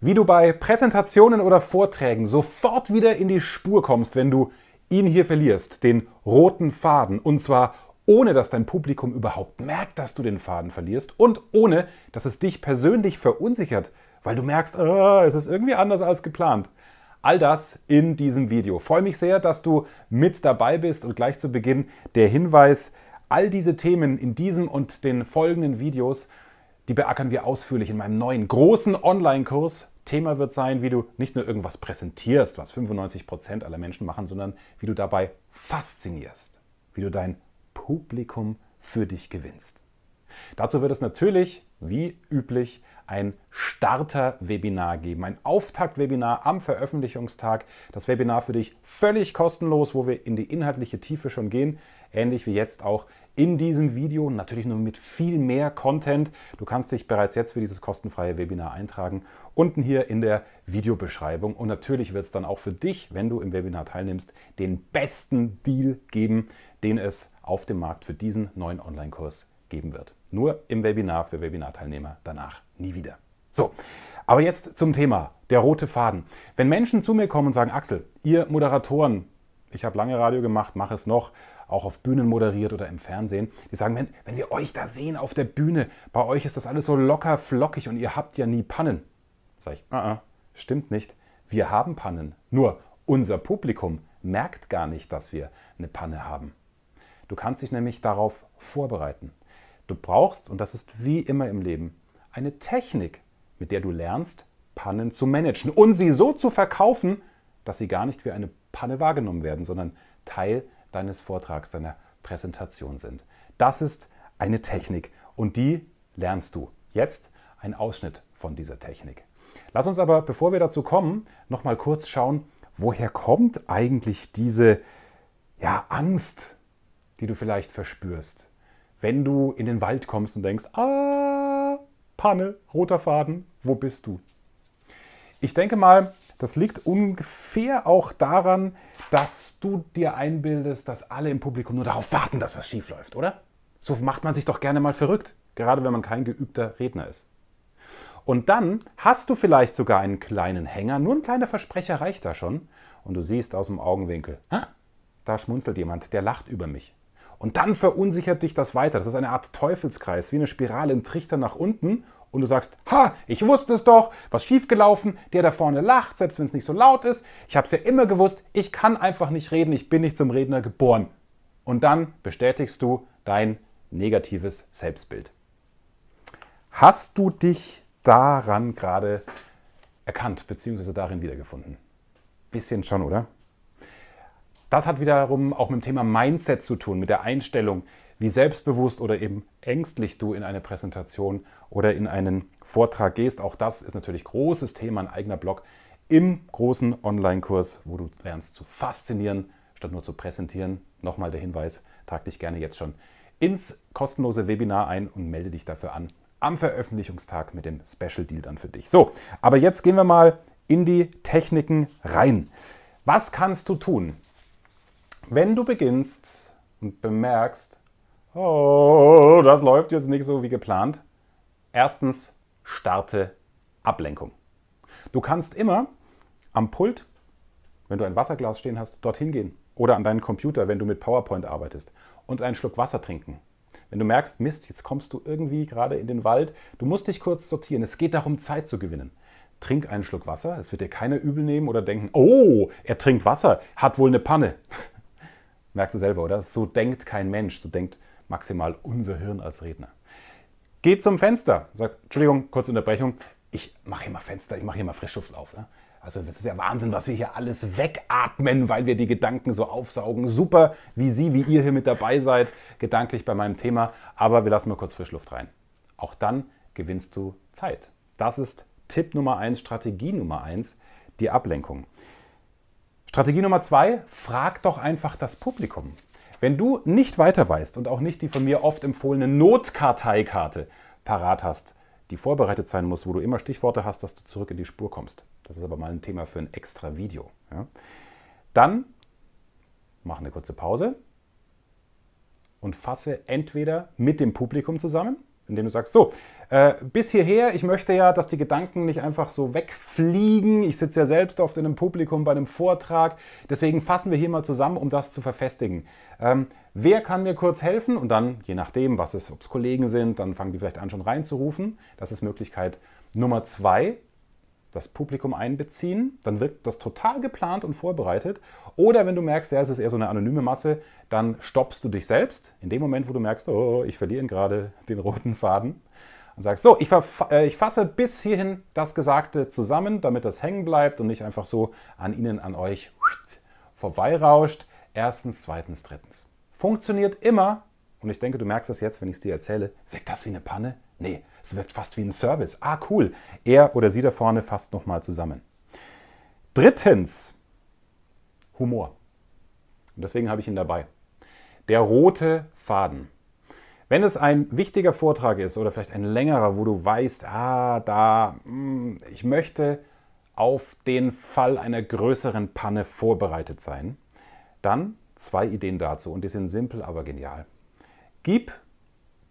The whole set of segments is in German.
Wie du bei Präsentationen oder Vorträgen sofort wieder in die Spur kommst, wenn du ihn hier verlierst, den roten Faden, und zwar ohne dass dein Publikum überhaupt merkt, dass du den Faden verlierst und ohne dass es dich persönlich verunsichert, weil du merkst, oh, es ist irgendwie anders als geplant. All das in diesem Video. Freue mich sehr, dass du mit dabei bist und gleich zu Beginn der Hinweis, all diese Themen in diesem und den folgenden Videos die beackern wir ausführlich in meinem neuen großen Online-Kurs. Thema wird sein, wie du nicht nur irgendwas präsentierst, was 95% Prozent aller Menschen machen, sondern wie du dabei faszinierst, wie du dein Publikum für dich gewinnst. Dazu wird es natürlich, wie üblich, ein Starter-Webinar geben, ein Auftakt-Webinar am Veröffentlichungstag. Das Webinar für dich völlig kostenlos, wo wir in die inhaltliche Tiefe schon gehen, ähnlich wie jetzt auch in diesem Video, natürlich nur mit viel mehr Content. Du kannst dich bereits jetzt für dieses kostenfreie Webinar eintragen, unten hier in der Videobeschreibung. Und natürlich wird es dann auch für dich, wenn du im Webinar teilnimmst, den besten Deal geben, den es auf dem Markt für diesen neuen Online-Kurs geben wird. Nur im Webinar für Webinarteilnehmer, danach nie wieder. So, aber jetzt zum Thema, der rote Faden. Wenn Menschen zu mir kommen und sagen, Axel, ihr Moderatoren, ich habe lange Radio gemacht, mache es noch auch auf Bühnen moderiert oder im Fernsehen, die sagen, wenn, wenn wir euch da sehen auf der Bühne, bei euch ist das alles so locker flockig und ihr habt ja nie Pannen. Sag ich, uh -uh, stimmt nicht. Wir haben Pannen. Nur unser Publikum merkt gar nicht, dass wir eine Panne haben. Du kannst dich nämlich darauf vorbereiten. Du brauchst, und das ist wie immer im Leben, eine Technik, mit der du lernst, Pannen zu managen und sie so zu verkaufen, dass sie gar nicht wie eine Panne wahrgenommen werden, sondern Teil deines Vortrags, deiner Präsentation sind. Das ist eine Technik und die lernst du. Jetzt ein Ausschnitt von dieser Technik. Lass uns aber, bevor wir dazu kommen, noch mal kurz schauen, woher kommt eigentlich diese ja, Angst, die du vielleicht verspürst, wenn du in den Wald kommst und denkst, ah, Panne, roter Faden, wo bist du? Ich denke mal, das liegt ungefähr auch daran, dass du dir einbildest, dass alle im Publikum nur darauf warten, dass was schief läuft, oder? So macht man sich doch gerne mal verrückt, gerade wenn man kein geübter Redner ist. Und dann hast du vielleicht sogar einen kleinen Hänger, nur ein kleiner Versprecher reicht da schon. Und du siehst aus dem Augenwinkel, da schmunzelt jemand, der lacht über mich. Und dann verunsichert dich das weiter. Das ist eine Art Teufelskreis, wie eine Spirale, ein Trichter nach unten und du sagst, ha, ich wusste es doch, was schiefgelaufen, der da vorne lacht, selbst wenn es nicht so laut ist. Ich habe es ja immer gewusst, ich kann einfach nicht reden, ich bin nicht zum Redner geboren. Und dann bestätigst du dein negatives Selbstbild. Hast du dich daran gerade erkannt, beziehungsweise darin wiedergefunden? Bisschen schon, oder? Das hat wiederum auch mit dem Thema Mindset zu tun, mit der Einstellung, wie selbstbewusst oder eben ängstlich du in eine Präsentation oder in einen Vortrag gehst. Auch das ist natürlich großes Thema, ein eigener Blog im großen Online-Kurs, wo du lernst zu faszinieren, statt nur zu präsentieren. Nochmal der Hinweis, trag dich gerne jetzt schon ins kostenlose Webinar ein und melde dich dafür an am Veröffentlichungstag mit dem Special Deal dann für dich. So, aber jetzt gehen wir mal in die Techniken rein. Was kannst du tun, wenn du beginnst und bemerkst, oh, das läuft jetzt nicht so wie geplant. Erstens, starte Ablenkung. Du kannst immer am Pult, wenn du ein Wasserglas stehen hast, dorthin gehen oder an deinen Computer, wenn du mit PowerPoint arbeitest und einen Schluck Wasser trinken. Wenn du merkst, Mist, jetzt kommst du irgendwie gerade in den Wald, du musst dich kurz sortieren. Es geht darum, Zeit zu gewinnen. Trink einen Schluck Wasser, es wird dir keiner übel nehmen oder denken, oh, er trinkt Wasser, hat wohl eine Panne. Merkst du selber, oder? So denkt kein Mensch, so denkt maximal unser Hirn als Redner. Geht zum Fenster, sagt, Entschuldigung, kurze Unterbrechung, ich mache hier mal Fenster, ich mache hier mal Frischluftlauf. Ne? Also das ist ja Wahnsinn, was wir hier alles wegatmen, weil wir die Gedanken so aufsaugen. Super, wie Sie, wie ihr hier mit dabei seid, gedanklich bei meinem Thema. Aber wir lassen mal kurz Frischluft rein. Auch dann gewinnst du Zeit. Das ist Tipp Nummer eins, Strategie Nummer eins, die Ablenkung. Strategie Nummer zwei, frag doch einfach das Publikum. Wenn du nicht weiter weißt und auch nicht die von mir oft empfohlene Notkarteikarte parat hast, die vorbereitet sein muss, wo du immer Stichworte hast, dass du zurück in die Spur kommst. Das ist aber mal ein Thema für ein extra Video. Ja? Dann mach eine kurze Pause und fasse entweder mit dem Publikum zusammen, indem du sagst, so, äh, bis hierher, ich möchte ja, dass die Gedanken nicht einfach so wegfliegen. Ich sitze ja selbst oft in einem Publikum bei einem Vortrag. Deswegen fassen wir hier mal zusammen, um das zu verfestigen. Ähm, wer kann mir kurz helfen? Und dann, je nachdem, was es, ob es Kollegen sind, dann fangen die vielleicht an, schon reinzurufen. Das ist Möglichkeit Nummer zwei das Publikum einbeziehen, dann wirkt das total geplant und vorbereitet. Oder wenn du merkst, ja, es ist eher so eine anonyme Masse, dann stoppst du dich selbst in dem Moment, wo du merkst, oh, ich verliere gerade den roten Faden. Und sagst, so, ich, äh, ich fasse bis hierhin das Gesagte zusammen, damit das hängen bleibt und nicht einfach so an Ihnen, an euch vorbeirauscht. Erstens, zweitens, drittens. Funktioniert immer, und ich denke, du merkst das jetzt, wenn ich es dir erzähle. Wirkt das wie eine Panne? Nee, es wirkt fast wie ein Service. Ah, cool. Er oder sie da vorne fasst nochmal zusammen. Drittens, Humor. Und deswegen habe ich ihn dabei. Der rote Faden. Wenn es ein wichtiger Vortrag ist oder vielleicht ein längerer, wo du weißt, ah, da, hm, ich möchte auf den Fall einer größeren Panne vorbereitet sein, dann zwei Ideen dazu und die sind simpel, aber genial gib,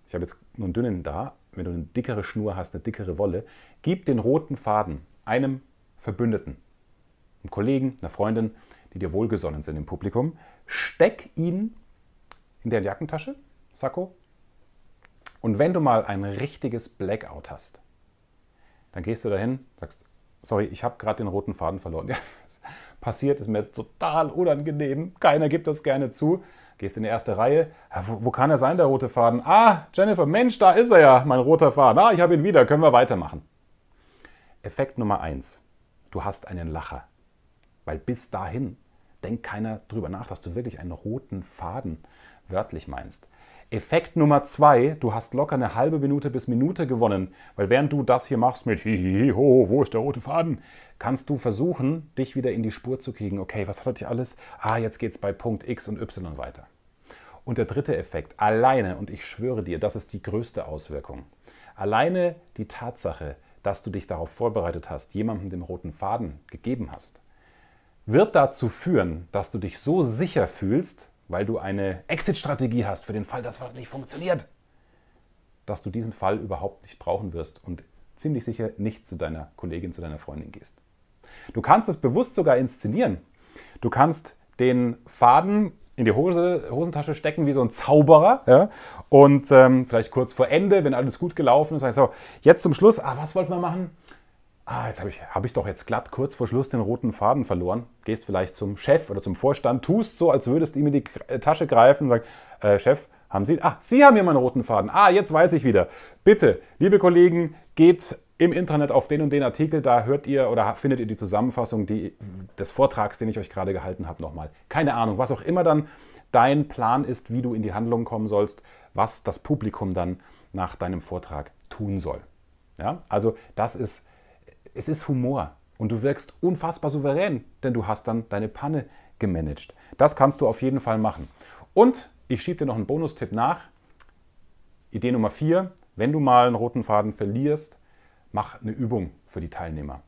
ich habe jetzt nur einen dünnen da, wenn du eine dickere Schnur hast, eine dickere Wolle, gib den roten Faden einem Verbündeten, einem Kollegen, einer Freundin, die dir wohlgesonnen sind im Publikum, steck ihn in der Jackentasche, Sakko, und wenn du mal ein richtiges Blackout hast, dann gehst du dahin, sagst, sorry, ich habe gerade den roten Faden verloren. Ja, passiert, ist mir jetzt total unangenehm, keiner gibt das gerne zu gehst in die erste Reihe. Ja, wo, wo, kann er sein, der rote Faden? Ah, Jennifer, Mensch, da ist er ja, mein roter Faden. Ah, ich habe ihn wieder, können wir weitermachen. Effekt Nummer eins: Du hast einen Lacher. Weil bis dahin denkt keiner drüber nach, dass du wirklich einen roten Faden wörtlich meinst. Effekt Nummer zwei, du hast locker eine halbe Minute bis Minute gewonnen, weil während du das hier machst mit Hihihi, ho, wo ist der rote Faden, kannst du versuchen, dich wieder in die Spur zu kriegen. Okay, was hat das alles? Ah, jetzt geht es bei Punkt X und Y weiter. Und der dritte Effekt, alleine, und ich schwöre dir, das ist die größte Auswirkung. Alleine die Tatsache, dass du dich darauf vorbereitet hast, jemandem den roten Faden gegeben hast, wird dazu führen, dass du dich so sicher fühlst, weil du eine Exit-Strategie hast für den Fall, dass was nicht funktioniert, dass du diesen Fall überhaupt nicht brauchen wirst und ziemlich sicher nicht zu deiner Kollegin, zu deiner Freundin gehst. Du kannst es bewusst sogar inszenieren. Du kannst den Faden in die Hose, Hosentasche stecken wie so ein Zauberer ja? und ähm, vielleicht kurz vor Ende, wenn alles gut gelaufen ist, sagst du, so, jetzt zum Schluss, ah, was wollten wir machen? ah, jetzt habe ich, hab ich doch jetzt glatt kurz vor Schluss den roten Faden verloren. Gehst vielleicht zum Chef oder zum Vorstand, tust so, als würdest du ihm in die äh, Tasche greifen und sagst, äh, Chef, haben Sie, ah, Sie haben hier meinen roten Faden. Ah, jetzt weiß ich wieder. Bitte, liebe Kollegen, geht im Internet auf den und den Artikel, da hört ihr oder findet ihr die Zusammenfassung die, des Vortrags, den ich euch gerade gehalten habe, nochmal. Keine Ahnung, was auch immer dann dein Plan ist, wie du in die Handlung kommen sollst, was das Publikum dann nach deinem Vortrag tun soll. Ja, also das ist es ist Humor und du wirkst unfassbar souverän, denn du hast dann deine Panne gemanagt. Das kannst du auf jeden Fall machen. Und ich schiebe dir noch einen Bonustipp nach. Idee Nummer 4, wenn du mal einen roten Faden verlierst, mach eine Übung für die Teilnehmer.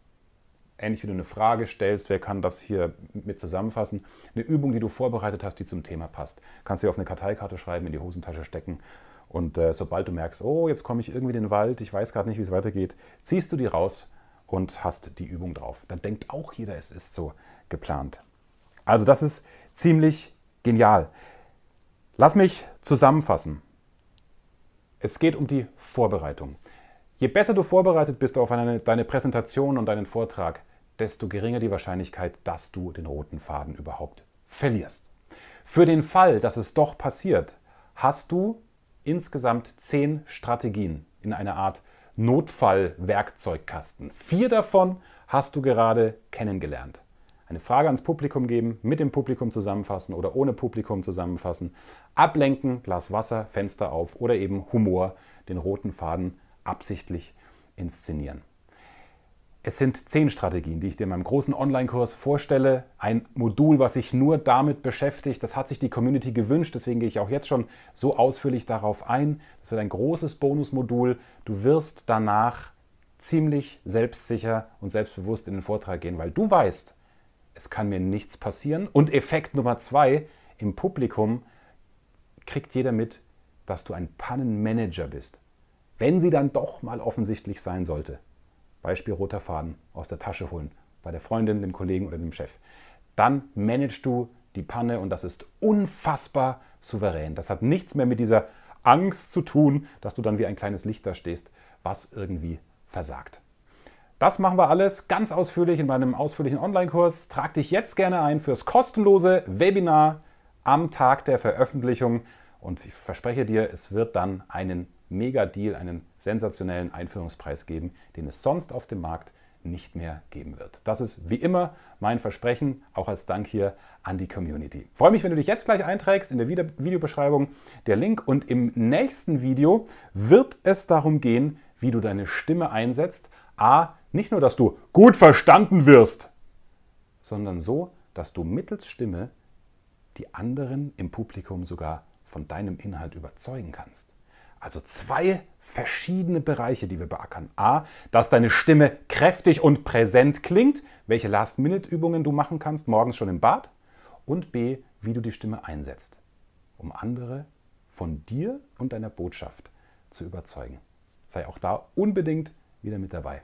Ähnlich wie du eine Frage stellst, wer kann das hier mit zusammenfassen? Eine Übung, die du vorbereitet hast, die zum Thema passt. Kannst du auf eine Karteikarte schreiben, in die Hosentasche stecken und äh, sobald du merkst, oh, jetzt komme ich irgendwie in den Wald, ich weiß gerade nicht, wie es weitergeht, ziehst du die raus und hast die Übung drauf. Dann denkt auch jeder, es ist so geplant. Also das ist ziemlich genial. Lass mich zusammenfassen. Es geht um die Vorbereitung. Je besser du vorbereitet bist auf eine, deine Präsentation und deinen Vortrag, desto geringer die Wahrscheinlichkeit, dass du den roten Faden überhaupt verlierst. Für den Fall, dass es doch passiert, hast du insgesamt zehn Strategien in einer Art Notfallwerkzeugkasten. Vier davon hast du gerade kennengelernt. Eine Frage ans Publikum geben, mit dem Publikum zusammenfassen oder ohne Publikum zusammenfassen, ablenken, Glas Wasser, Fenster auf oder eben Humor, den roten Faden absichtlich inszenieren. Es sind zehn Strategien, die ich dir in meinem großen Online-Kurs vorstelle. Ein Modul, was sich nur damit beschäftigt. Das hat sich die Community gewünscht, deswegen gehe ich auch jetzt schon so ausführlich darauf ein. Das wird ein großes Bonusmodul. Du wirst danach ziemlich selbstsicher und selbstbewusst in den Vortrag gehen, weil du weißt, es kann mir nichts passieren. Und Effekt Nummer zwei, im Publikum kriegt jeder mit, dass du ein Pannenmanager bist. Wenn sie dann doch mal offensichtlich sein sollte. Beispiel roter Faden aus der Tasche holen, bei der Freundin, dem Kollegen oder dem Chef. Dann managst du die Panne und das ist unfassbar souverän. Das hat nichts mehr mit dieser Angst zu tun, dass du dann wie ein kleines Licht da stehst, was irgendwie versagt. Das machen wir alles ganz ausführlich in meinem ausführlichen Online-Kurs. Trag dich jetzt gerne ein fürs kostenlose Webinar am Tag der Veröffentlichung und ich verspreche dir, es wird dann einen Mega-Deal, einen sensationellen Einführungspreis geben, den es sonst auf dem Markt nicht mehr geben wird. Das ist wie immer mein Versprechen, auch als Dank hier an die Community. freue mich, wenn du dich jetzt gleich einträgst in der Videobeschreibung der Link und im nächsten Video wird es darum gehen, wie du deine Stimme einsetzt. A, nicht nur, dass du gut verstanden wirst, sondern so, dass du mittels Stimme die anderen im Publikum sogar von deinem Inhalt überzeugen kannst. Also zwei verschiedene Bereiche, die wir beackern. A, dass deine Stimme kräftig und präsent klingt, welche Last-Minute-Übungen du machen kannst, morgens schon im Bad. Und B, wie du die Stimme einsetzt, um andere von dir und deiner Botschaft zu überzeugen. Sei auch da unbedingt wieder mit dabei.